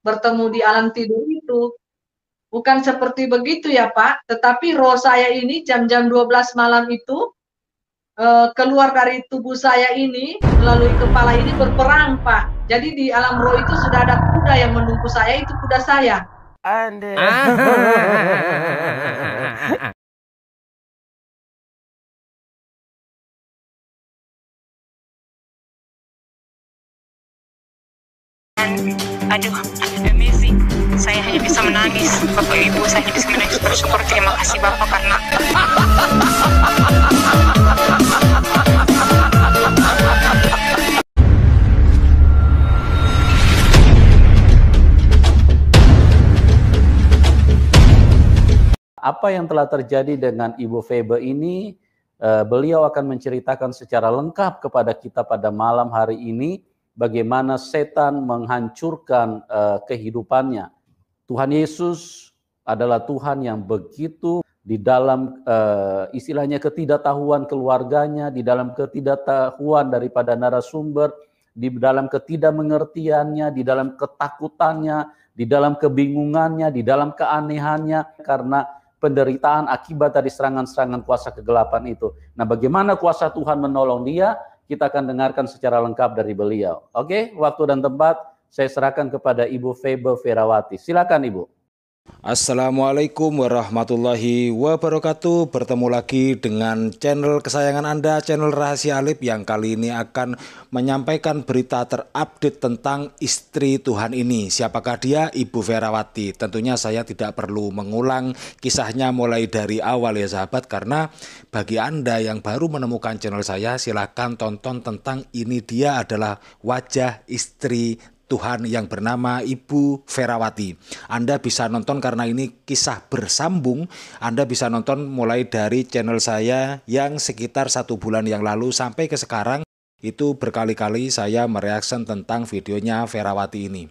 bertemu di alam tidur itu. Bukan seperti begitu ya Pak, tetapi roh saya ini jam-jam 12 malam itu eh, keluar dari tubuh saya ini melalui kepala ini berperang Pak. Jadi di alam roh itu sudah ada kuda yang menunggu saya, itu kuda saya. Ande. Ah. Thank you aduh Emisi, saya hanya bisa menangis bapak ibu saya hanya bisa menangis bersyukur terima kasih bapak karena apa yang telah terjadi dengan Ibu Febe ini, eh, beliau akan menceritakan secara lengkap kepada kita pada malam hari ini bagaimana setan menghancurkan uh, kehidupannya. Tuhan Yesus adalah Tuhan yang begitu di dalam uh, istilahnya ketidaktahuan keluarganya, di dalam ketidaktahuan daripada narasumber, di dalam ketidakmengertiannya, di dalam ketakutannya, di dalam kebingungannya, di dalam keanehannya karena penderitaan akibat dari serangan-serangan kuasa kegelapan itu. Nah, bagaimana kuasa Tuhan menolong dia? kita akan dengarkan secara lengkap dari beliau. Oke, waktu dan tempat saya serahkan kepada Ibu Febe Ferawati. Silakan Ibu. Assalamualaikum warahmatullahi wabarakatuh Bertemu lagi dengan channel kesayangan Anda Channel Rahasia lip yang kali ini akan menyampaikan berita terupdate tentang istri Tuhan ini Siapakah dia? Ibu Ferawati Tentunya saya tidak perlu mengulang kisahnya mulai dari awal ya sahabat Karena bagi Anda yang baru menemukan channel saya Silahkan tonton tentang ini dia adalah wajah istri Tuhan yang bernama Ibu Ferawati. Anda bisa nonton karena ini kisah bersambung. Anda bisa nonton mulai dari channel saya yang sekitar satu bulan yang lalu sampai ke sekarang. Itu berkali-kali saya mereaksen tentang videonya Ferawati ini.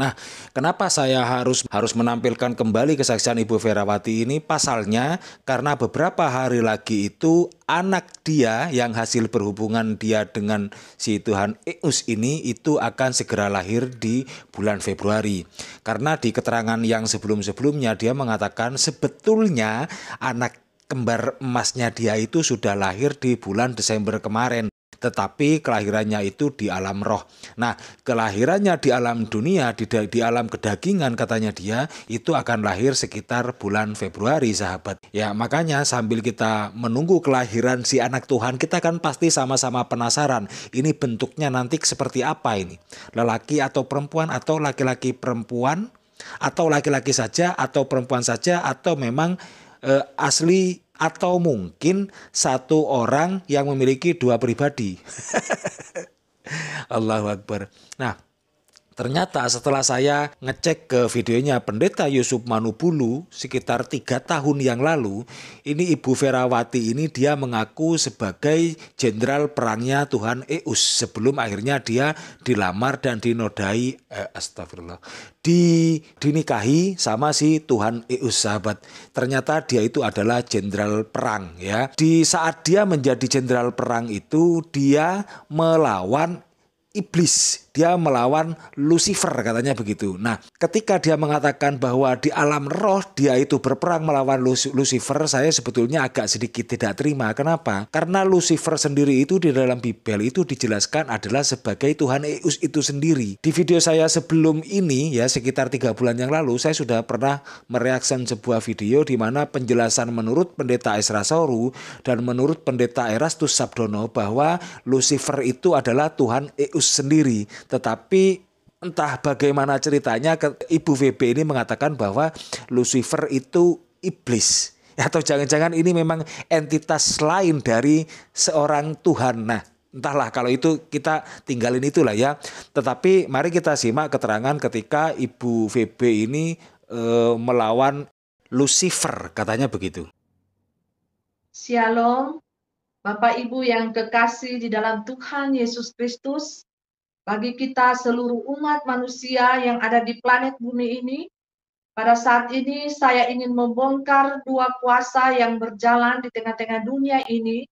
Nah, kenapa saya harus harus menampilkan kembali kesaksian Ibu Ferawati ini? Pasalnya karena beberapa hari lagi itu anak dia yang hasil berhubungan dia dengan si Tuhan Eus ini itu akan segera lahir di bulan Februari. Karena di keterangan yang sebelum-sebelumnya dia mengatakan sebetulnya anak kembar emasnya dia itu sudah lahir di bulan Desember kemarin tetapi kelahirannya itu di alam roh. Nah, kelahirannya di alam dunia, di, di alam kedagingan katanya dia, itu akan lahir sekitar bulan Februari, sahabat. Ya, makanya sambil kita menunggu kelahiran si anak Tuhan, kita kan pasti sama-sama penasaran, ini bentuknya nanti seperti apa ini? Lelaki atau perempuan atau laki-laki perempuan atau laki-laki saja atau perempuan saja atau memang eh, asli atau mungkin satu orang yang memiliki dua pribadi. Allahu Akbar. Nah, Ternyata setelah saya ngecek ke videonya Pendeta Yusuf Manubulu sekitar tiga tahun yang lalu, ini Ibu Ferawati ini dia mengaku sebagai jenderal perangnya Tuhan Eus sebelum akhirnya dia dilamar dan dinodai eh, astagfirullah di dinikahi sama si Tuhan Eus sahabat. Ternyata dia itu adalah jenderal perang ya. Di saat dia menjadi jenderal perang itu dia melawan iblis dia melawan Lucifer katanya begitu. Nah, ketika dia mengatakan bahwa di alam roh dia itu berperang melawan Lucifer, saya sebetulnya agak sedikit tidak terima. Kenapa? Karena Lucifer sendiri itu di dalam Bibel itu dijelaskan adalah sebagai Tuhan Eus itu sendiri. Di video saya sebelum ini ya sekitar tiga bulan yang lalu saya sudah pernah mereaksen sebuah video di mana penjelasan menurut pendeta Esra Soru dan menurut pendeta Erastus Sabdono bahwa Lucifer itu adalah Tuhan Eus sendiri tetapi entah bagaimana ceritanya Ibu VB ini mengatakan bahwa Lucifer itu iblis atau jangan-jangan ini memang entitas lain dari seorang Tuhan. Nah, entahlah kalau itu kita tinggalin itulah ya. Tetapi mari kita simak keterangan ketika Ibu VB ini e, melawan Lucifer, katanya begitu. Shalom, Bapak Ibu yang kekasih di dalam Tuhan Yesus Kristus bagi kita seluruh umat manusia yang ada di planet bumi ini. Pada saat ini saya ingin membongkar dua kuasa yang berjalan di tengah-tengah dunia ini,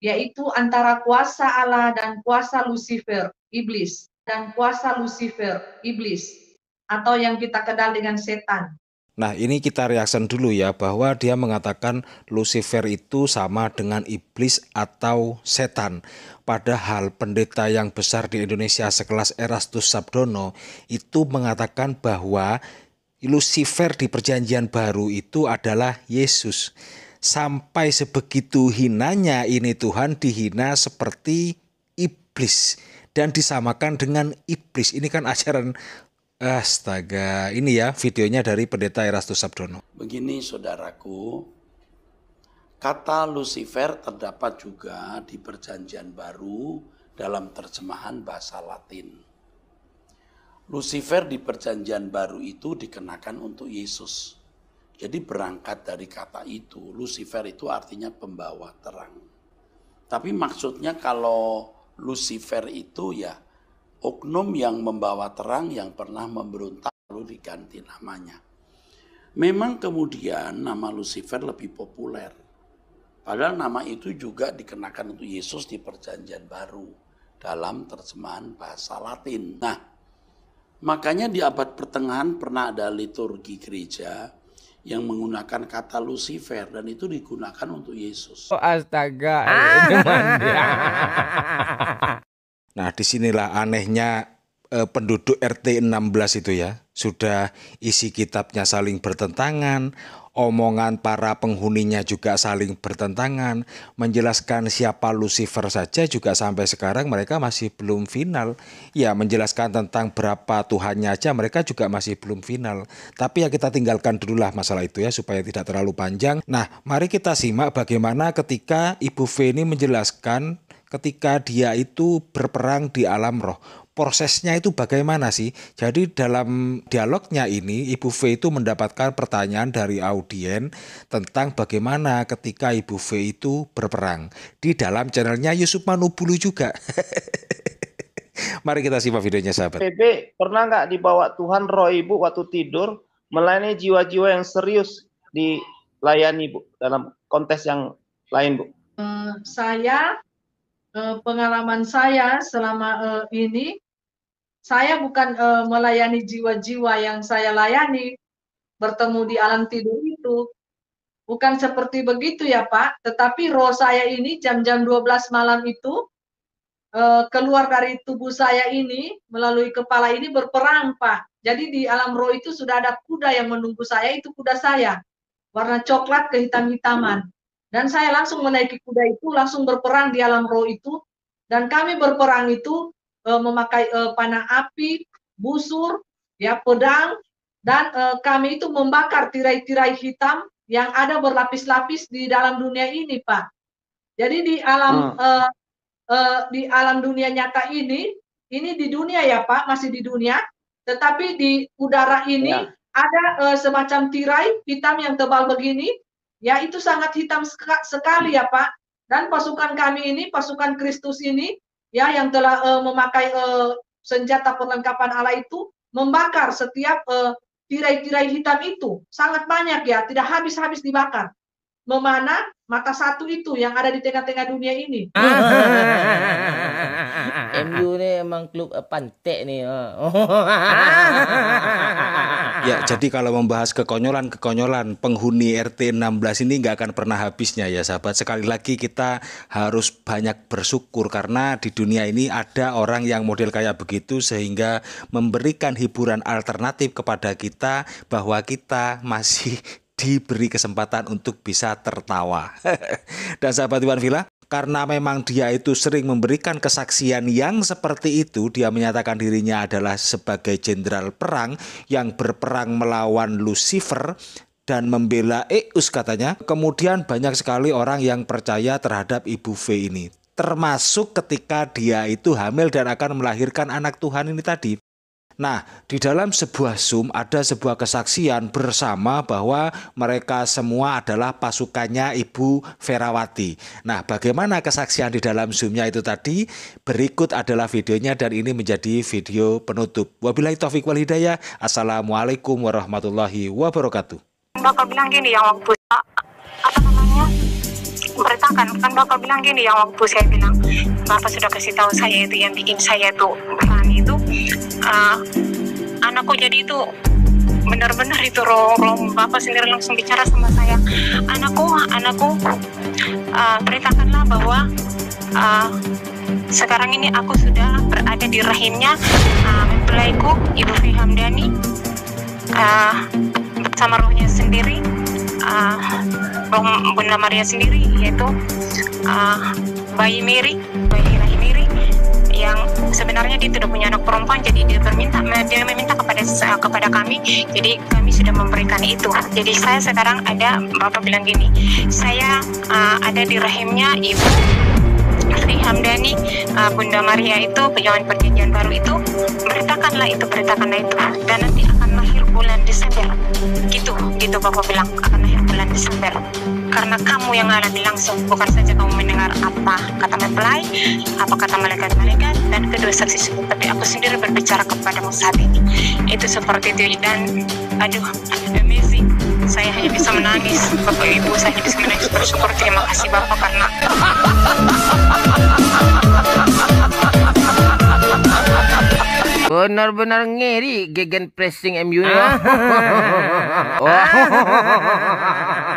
yaitu antara kuasa Allah dan kuasa Lucifer, iblis, dan kuasa Lucifer, iblis, atau yang kita kenal dengan setan. Nah ini kita reaction dulu ya bahwa dia mengatakan Lucifer itu sama dengan iblis atau setan. Padahal pendeta yang besar di Indonesia sekelas Erastus Sabdono itu mengatakan bahwa Lucifer di perjanjian baru itu adalah Yesus. Sampai sebegitu hinanya ini Tuhan dihina seperti iblis dan disamakan dengan iblis. Ini kan ajaran Astaga, ini ya videonya dari Pendeta Erastus Sabdono. Begini saudaraku, kata Lucifer terdapat juga di perjanjian baru dalam terjemahan bahasa Latin. Lucifer di perjanjian baru itu dikenakan untuk Yesus. Jadi berangkat dari kata itu, Lucifer itu artinya pembawa terang. Tapi maksudnya kalau Lucifer itu ya oknum yang membawa terang yang pernah memberontak lalu diganti namanya. Memang kemudian nama Lucifer lebih populer. Padahal nama itu juga dikenakan untuk Yesus di perjanjian baru dalam terjemahan bahasa Latin. Nah, makanya di abad pertengahan pernah ada liturgi gereja yang menggunakan kata Lucifer dan itu digunakan untuk Yesus. Oh, astaga, ah. Nah, disinilah anehnya eh, penduduk RT 16 itu ya. Sudah isi kitabnya saling bertentangan, omongan para penghuninya juga saling bertentangan. Menjelaskan siapa Lucifer saja juga sampai sekarang mereka masih belum final. Ya, menjelaskan tentang berapa Tuhannya aja mereka juga masih belum final. Tapi ya kita tinggalkan dulu lah masalah itu ya supaya tidak terlalu panjang. Nah, mari kita simak bagaimana ketika Ibu V ini menjelaskan ketika dia itu berperang di alam roh. Prosesnya itu bagaimana sih? Jadi dalam dialognya ini Ibu V itu mendapatkan pertanyaan dari audien tentang bagaimana ketika Ibu V itu berperang. Di dalam channelnya Yusuf Manubulu juga. Mari kita simak videonya sahabat. PP pernah nggak dibawa Tuhan roh Ibu waktu tidur melayani jiwa-jiwa yang serius dilayani Bu dalam kontes yang lain Bu? Uh, saya Eh, pengalaman saya selama eh, ini, saya bukan eh, melayani jiwa-jiwa yang saya layani, bertemu di alam tidur itu. Bukan seperti begitu ya Pak, tetapi roh saya ini jam-jam 12 malam itu keluar dari tubuh saya ini melalui kepala ini berperang Pak. Jadi di alam roh itu sudah ada kuda yang menunggu saya, itu kuda saya. Warna coklat kehitam-hitaman. Dan saya langsung menaiki kuda itu, langsung berperang di alam roh itu. Dan kami berperang itu e, memakai e, panah api, busur, ya pedang, dan e, kami itu membakar tirai-tirai hitam yang ada berlapis-lapis di dalam dunia ini, Pak. Jadi di alam hmm. e, e, di alam dunia nyata ini, ini di dunia ya, Pak, masih di dunia. Tetapi di udara ini ya. ada e, semacam tirai hitam yang tebal begini Ya itu sangat hitam sekali ya Pak. Dan pasukan kami ini, pasukan Kristus ini, ya yang telah uh, memakai uh, senjata perlengkapan Allah itu membakar setiap uh, tirai-tirai hitam itu sangat banyak ya, tidak habis-habis dibakar. Memana mata satu itu yang ada di tengah-tengah dunia ini. MU ini emang klub pantek nih. Oh. Ya, jadi kalau membahas kekonyolan-kekonyolan penghuni RT 16 ini nggak akan pernah habisnya ya sahabat. Sekali lagi kita harus banyak bersyukur karena di dunia ini ada orang yang model kayak begitu sehingga memberikan hiburan alternatif kepada kita bahwa kita masih diberi kesempatan untuk bisa tertawa. Dan sahabat Iwan Villa, karena memang dia itu sering memberikan kesaksian yang seperti itu, dia menyatakan dirinya adalah sebagai jenderal perang yang berperang melawan Lucifer dan membela Eus katanya. Kemudian banyak sekali orang yang percaya terhadap Ibu V ini termasuk ketika dia itu hamil dan akan melahirkan anak Tuhan ini tadi. Nah, di dalam sebuah Zoom ada sebuah kesaksian bersama bahwa mereka semua adalah pasukannya Ibu Ferawati. Nah, bagaimana kesaksian di dalam Zoom-nya itu tadi? Berikut adalah videonya dan ini menjadi video penutup. Wabillahi taufiq wal hidayah. Assalamualaikum warahmatullahi wabarakatuh. Bapak bilang gini yang waktu apa namanya? memberitakan kan, kan bapak bilang gini yang waktu saya bilang bapak sudah kasih tahu saya itu yang bikin saya itu kan itu uh, anakku jadi itu benar-benar itu roh bapak sendiri langsung bicara sama saya anakku anakku uh, eh, beritakanlah bahwa uh, sekarang ini aku sudah berada di rahimnya uh, mempelaiku ibu Fi Hamdani uh, sama rohnya sendiri uh, Bunda Maria sendiri yaitu uh, bayi Miri, bayi Rahim Miri, yang sebenarnya dia tidak punya anak perempuan jadi dia meminta dia meminta kepada uh, kepada kami jadi kami sudah memberikan itu jadi saya sekarang ada bapak bilang gini saya uh, ada di rahimnya ibu Sri Hamdani uh, Bunda Maria itu pejalan perjanjian baru itu beritakanlah itu beritakanlah itu dan nanti akan lahir bulan Desember gitu gitu bapak bilang akan lahir bulan Desember karena kamu yang di langsung bukan saja kamu mendengar apa kata mempelai apa kata malaikat-malaikat dan kedua saksi sebut, tapi aku sendiri berbicara kepadamu saat ini itu seperti itu dan aduh amazing saya hanya bisa menangis bapak ibu saya hanya bisa menangis bersyukur terima kasih bapak karena Benar-benar ngeri gegen pressing MU-nya. Oh.